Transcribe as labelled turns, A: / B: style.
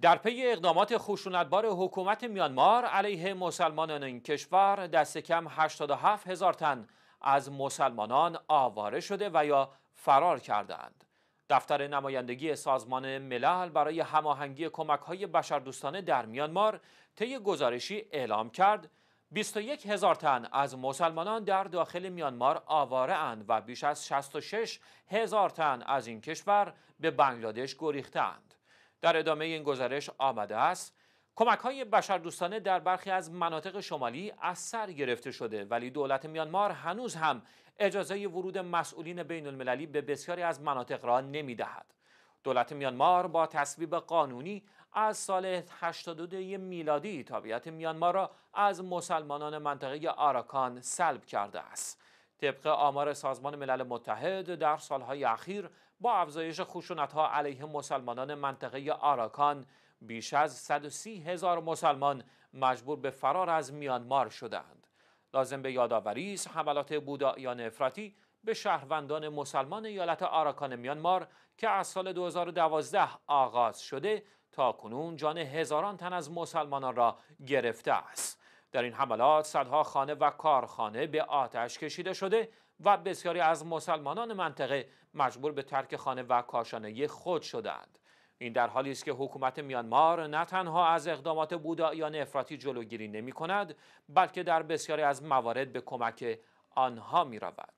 A: در پی اقدامات خشونتبار حکومت میانمار علیه مسلمانان این کشور دست کم 87 هزار تن از مسلمانان آواره شده و یا فرار کردند. دفتر نمایندگی سازمان ملل برای هماهنگی کمک‌های بشردوستانه در میانمار طی گزارشی اعلام کرد 21 هزار تن از مسلمانان در داخل میانمار آواره اند و بیش از 66 هزار تن از این کشور به بنگلادش گریختند. در ادامه این گزارش آمده است کمک های دوستانه در برخی از مناطق شمالی از سر گرفته شده ولی دولت میانمار هنوز هم اجازه ورود مسئولین بین المللی به بسیاری از مناطق را نمی دهد. دولت میانمار با تصویب قانونی از سال 82 میلادی تابعیت میانمار را از مسلمانان منطقه آراکان سلب کرده است. طبق آمار سازمان ملل متحد در سالهای اخیر با افزایش خشونتها علیه مسلمانان منطقه آراکان بیش از 130 هزار مسلمان مجبور به فرار از میانمار شدند. لازم به یادآوری است حملات بودایان افراطی به شهروندان مسلمان ایالت آراکان میانمار که از سال 2012 آغاز شده تا کنون جان هزاران تن از مسلمانان را گرفته است. در این حملات صدها خانه و کارخانه به آتش کشیده شده و بسیاری از مسلمانان منطقه مجبور به ترک خانه و کاشانه خود شدند این در حالی است که حکومت میانمار نه تنها از اقدامات بودایان افراطی جلوگیری نمی کند بلکه در بسیاری از موارد به کمک آنها می رود.